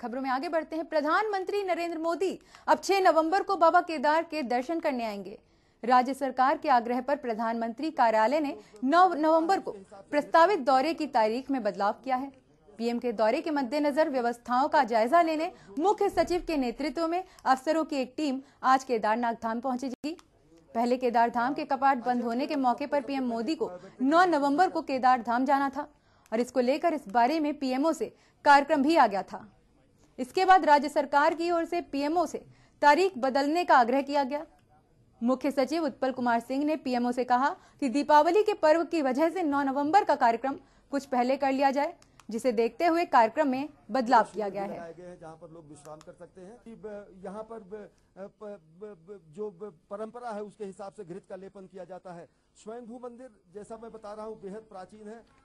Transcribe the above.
खबरों में आगे बढ़ते हैं प्रधानमंत्री नरेंद्र मोदी अब 6 नवंबर को बाबा केदार के दर्शन करने आएंगे राज्य सरकार के आग्रह पर प्रधानमंत्री कार्यालय ने 9 नवंबर को प्रस्तावित दौरे की तारीख में बदलाव किया है पीएम के दौरे के मद्देनजर व्यवस्थाओं का जायजा लेने मुख्य सचिव के नेतृत्व में अफसरों की एक टीम आज केदारनाथ धाम पहुंचेगी पहले केदार धाम के कपाट बंद होने के मौके पर पीएम मोदी को 9 नवंबर को केदार धाम जाना था और इसको लेकर इस बारे में पीएमओ से कार्यक्रम भी आ गया था इसके बाद राज्य सरकार की ओर से पीएमओ से तारीख बदलने का आग्रह किया गया मुख्य सचिव उत्पल कुमार सिंह ने पीएमओ से कहा कि दीपावली के पर्व की वजह से 9 नवंबर का कार्यक्रम कुछ पहले कर लिया जाए जिसे देखते हुए कार्यक्रम में बदलाव किया गया है जहाँ पर लोग विश्राम कर सकते हैं यहाँ पर जो परंपरा है उसके हिसाब से घृत का लेपन किया जाता है स्वयंभू मंदिर जैसा मैं बता रहा हूँ बेहद प्राचीन है